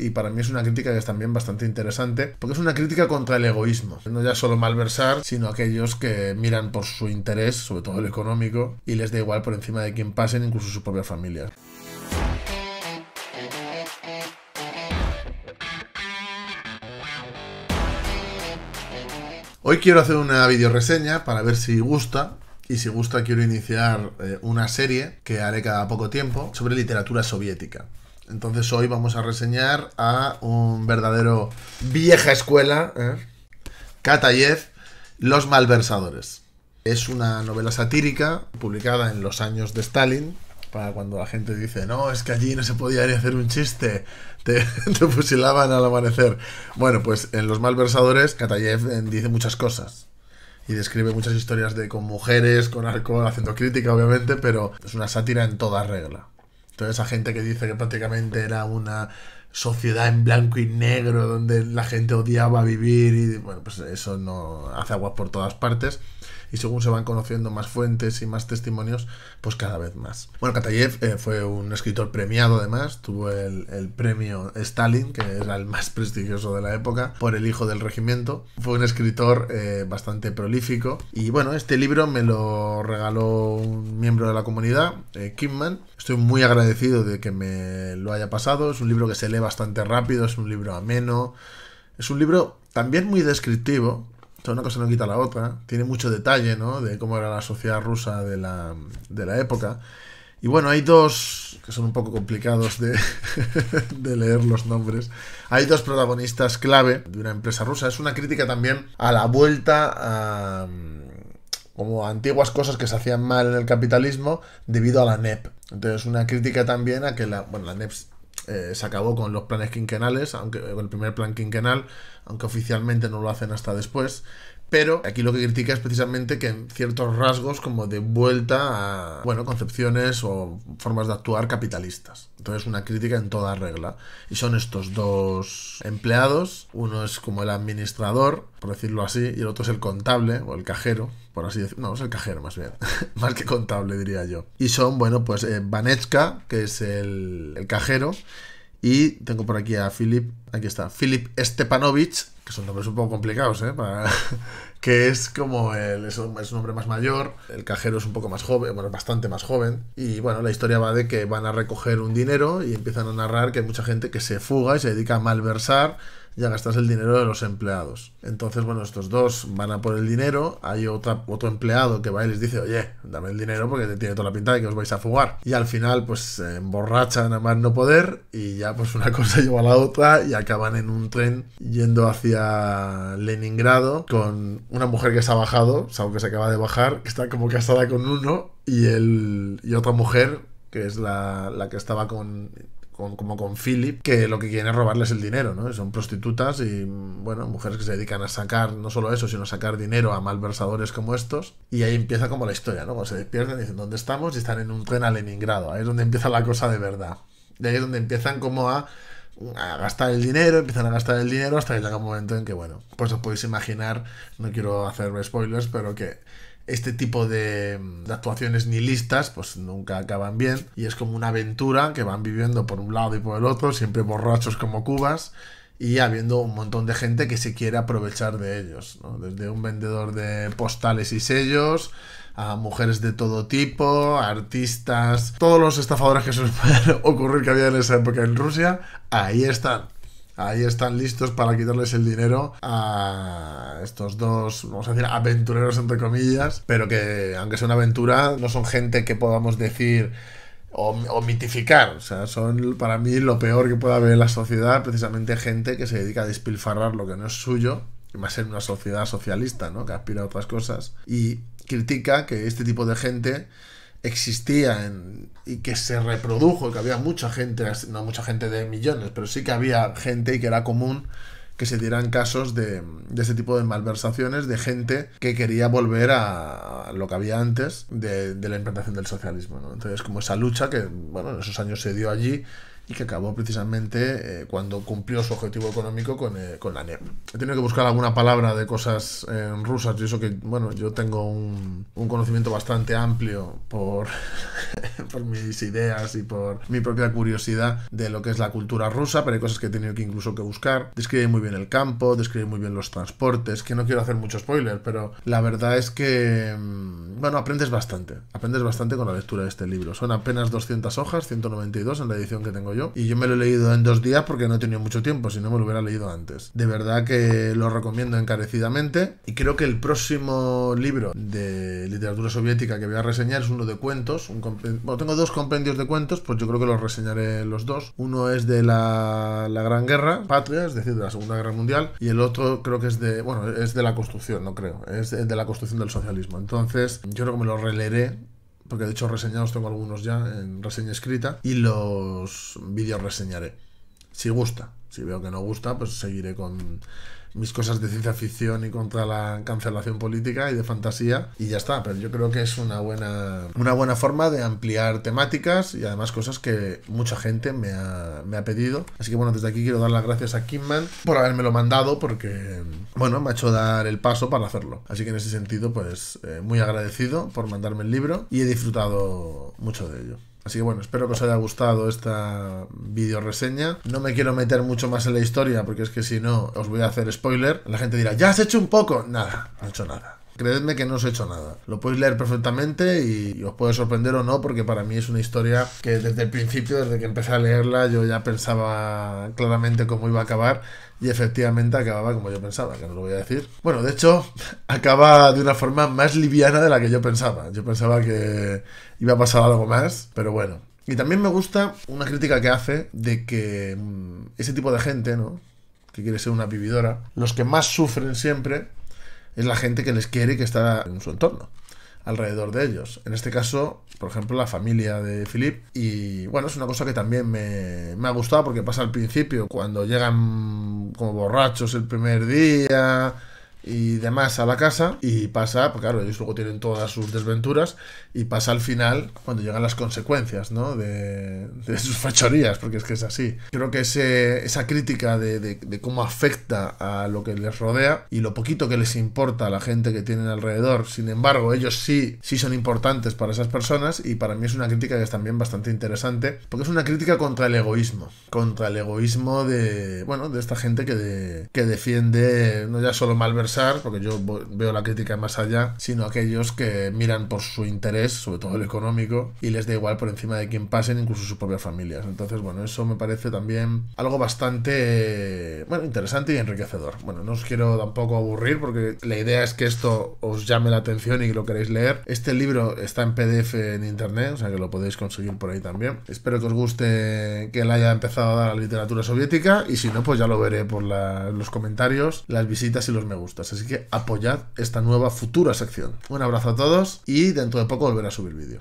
y para mí es una crítica que es también bastante interesante, porque es una crítica contra el egoísmo. No ya solo malversar, sino aquellos que miran por su interés, sobre todo el económico, y les da igual por encima de quién pasen, incluso su propia familia. Hoy quiero hacer una videoreseña para ver si gusta y si gusta quiero iniciar eh, una serie que haré cada poco tiempo sobre literatura soviética. Entonces hoy vamos a reseñar a un verdadero vieja escuela, ¿eh? Katayev, Los Malversadores. Es una novela satírica publicada en los años de Stalin, para cuando la gente dice, no, es que allí no se podía ni hacer un chiste, te, fusilaban al amanecer. Bueno, pues en Los Malversadores, Katayev eh, dice muchas cosas. Y describe muchas historias de con mujeres, con alcohol, haciendo crítica, obviamente, pero es una sátira en toda regla esa gente que dice que prácticamente era una sociedad en blanco y negro donde la gente odiaba vivir y bueno, pues eso no hace aguas por todas partes y según se van conociendo más fuentes y más testimonios, pues cada vez más. Bueno, Katayev eh, fue un escritor premiado además, tuvo el, premio Stalin, que era el más prestigioso de la época, por el hijo del regimiento. Fue un escritor eh, bastante prolífico y bueno, este libro me lo regaló un miembro de la comunidad, eh, Kimman. Estoy muy agradecido de que me lo haya pasado, es un libro que se lee bastante rápido, es un libro ameno, es un libro también muy descriptivo, una cosa no quita la otra. Tiene mucho detalle, ¿no? De cómo era la sociedad rusa de la, época. Y bueno, hay dos que son un poco complicados de, de, leer los nombres. Hay dos protagonistas clave de una empresa rusa. Es una crítica también a la vuelta a como antiguas cosas que se hacían mal en el capitalismo debido a la NEP. Entonces, una crítica también a que la, bueno, la NEP eh, se acabó con los planes quinquenales, aunque con el primer plan quinquenal, aunque oficialmente no lo hacen hasta después, pero aquí lo que critica es precisamente que en ciertos rasgos como de vuelta a, bueno, concepciones o formas de actuar capitalistas. Entonces una crítica en toda regla. Y son estos dos empleados, uno es como el administrador, por decirlo así, y el otro es el contable o el cajero, por así decirlo. No, es el cajero más bien, más que contable diría yo. Y son, bueno, pues eh, Vanetska, que es el, el cajero, y tengo por aquí a Philip, aquí está, Philip Stepanovich, que son nombres un poco complicados, ¿eh? que es como el, es un, es un, hombre más mayor, el cajero es un poco más joven, bueno, bastante más joven. Y bueno, la historia va de que van a recoger un dinero y empiezan a narrar que hay mucha gente que se fuga y se dedica a malversar ya gastas el dinero de los empleados. Entonces, bueno, estos dos van a por el dinero, hay otra, otro empleado que va y les dice, oye, dame el dinero porque te tiene toda la pinta de que os vais a fugar. Y al final, pues se emborrachan a más no poder y ya pues una cosa lleva a la otra y acaban en un tren yendo hacia Leningrado con una mujer que se ha bajado, o que se acaba de bajar, que está como casada con uno y, el, y otra mujer que es la, la que estaba con como con Philip, que lo que quieren es robarles el dinero, ¿no? Son prostitutas y, bueno, mujeres que se dedican a sacar no solo eso, sino a sacar dinero a malversadores como estos. Y ahí empieza como la historia, ¿no? Cuando se despiertan y dicen, ¿dónde estamos? Y están en un tren a Leningrado. Ahí es donde empieza la cosa de verdad. Y ahí es donde empiezan como a a gastar el dinero, empiezan a gastar el dinero hasta que llega un momento en que, bueno, pues os podéis imaginar, no quiero hacer spoilers, pero que este tipo mm, de, actuaciones nihilistas pues nunca acaban bien y es como una aventura que van viviendo por un lado y por el otro, siempre borrachos como cubas y habiendo un montón de gente que se quiere aprovechar de ellos, desde un vendedor de postales y sellos a mujeres de todo tipo, artistas, todos los estafadores que se les puede ocurrir que había en esa época en Rusia, ahí están. Ahí están listos para quitarles el dinero a estos dos, vamos a decir, aventureros entre comillas, pero que aunque sea una aventura, no son gente que podamos decir o, mitificar. O sea, son para mí lo peor que pueda haber en la sociedad, precisamente gente que se dedica a despilfarrar lo que no es suyo, y más en una sociedad socialista, ¿no? Que aspira a otras cosas, y critica que este tipo de gente existía y que se reprodujo, y que había mucha gente, no mucha gente de millones, pero sí que había gente y que era común que se dieran casos de, ese este tipo de malversaciones de gente que quería volver a lo que había antes de, la implantación del socialismo. Entonces, como esa lucha que, bueno, en esos años se dio allí y que acabó precisamente eh, cuando cumplió su objetivo económico con, eh, con, la NEP. He tenido que buscar alguna palabra de cosas eh, rusas y eso que, bueno, yo tengo un, un conocimiento bastante amplio por por mis ideas y por mi propia curiosidad de lo que es la cultura rusa, pero hay cosas que he tenido que incluso que buscar. Describe muy bien el campo, describe muy bien los transportes, que no quiero hacer mucho spoiler, pero la verdad es que, mm, bueno, aprendes bastante, aprendes bastante con la lectura de este libro. Son apenas 200 hojas, 192 en la edición que tengo yo, y yo me lo he leído en dos días porque no he tenido mucho tiempo, si no me lo hubiera leído antes. De verdad que lo recomiendo encarecidamente y creo que el próximo libro de literatura soviética que voy a reseñar es uno de cuentos, un, tengo dos compendios de cuentos, pues yo creo que los reseñaré los dos. Uno es de la, Gran Guerra, Patria, es decir, de la Segunda Guerra Mundial, y el otro creo que es de, bueno, es de la construcción, no creo, es de, la construcción del socialismo. Entonces, yo creo que me los releeré porque de hecho reseñados tengo algunos ya en reseña escrita y los vídeos reseñaré. Si gusta, si veo que no gusta, pues seguiré con, mis cosas de ciencia ficción y contra la cancelación política y de fantasía y ya está, pero yo creo que es una buena, una buena forma de ampliar temáticas y además cosas que mucha gente me ha, me ha pedido. Así que bueno, desde aquí quiero dar las gracias a Kimman por lo mandado porque, bueno, me ha hecho dar el paso para hacerlo. Así que en ese sentido, pues eh, muy agradecido por mandarme el libro y he disfrutado mucho de ello. Así que bueno, espero que os haya gustado esta video reseña. No me quiero meter mucho más en la historia porque es que si no os voy a hacer spoiler. La gente dirá, ya has hecho un poco. Nada, no he hecho nada. Creedme que no os he hecho nada. Lo podéis leer perfectamente y os puede sorprender o no, porque para mí es una historia que desde el principio, desde que empecé a leerla, yo ya pensaba claramente cómo iba a acabar y efectivamente acababa como yo pensaba, que no lo voy a decir. Bueno, de hecho, acaba de una forma más liviana de la que yo pensaba. Yo pensaba que iba a pasar algo más, pero bueno. Y también me gusta una crítica que hace de que mm, ese tipo de gente, ¿no? Que quiere ser una vividora, los que más sufren siempre es la gente que les quiere y que está en su entorno, alrededor de ellos. En este caso, por ejemplo, la familia de Philip. Y bueno, es una cosa que también me, me ha gustado porque pasa al principio, cuando llegan como borrachos el primer día y demás a la casa y pasa, porque claro, ellos luego tienen todas sus desventuras y pasa al final cuando llegan las consecuencias, De, sus fechorías, porque es que es así. Creo que esa crítica de, cómo afecta a lo que les rodea y lo poquito que les importa a la gente que tienen alrededor, sin embargo, ellos sí, sí son importantes para esas personas y para mí es una crítica que es también bastante interesante, porque es una crítica contra el egoísmo, contra el egoísmo de, bueno, de esta gente que, que defiende no ya solo malversación, porque yo veo la crítica más allá, sino aquellos que miran por su interés, sobre todo el económico, y les da igual por encima de quien pasen, incluso sus propias familias. Entonces, bueno, eso me parece también algo bastante, bueno, interesante y enriquecedor. Bueno, no os quiero tampoco aburrir, porque la idea es que esto os llame la atención y que lo queréis leer. Este libro está en PDF en internet, o sea que lo podéis conseguir por ahí también. Espero que os guste que le haya empezado a dar a la literatura soviética, y si no, pues ya lo veré por los comentarios, las visitas y los me gusta. Así que apoyad esta nueva futura sección. Un abrazo a todos y dentro de poco volveré a subir vídeo.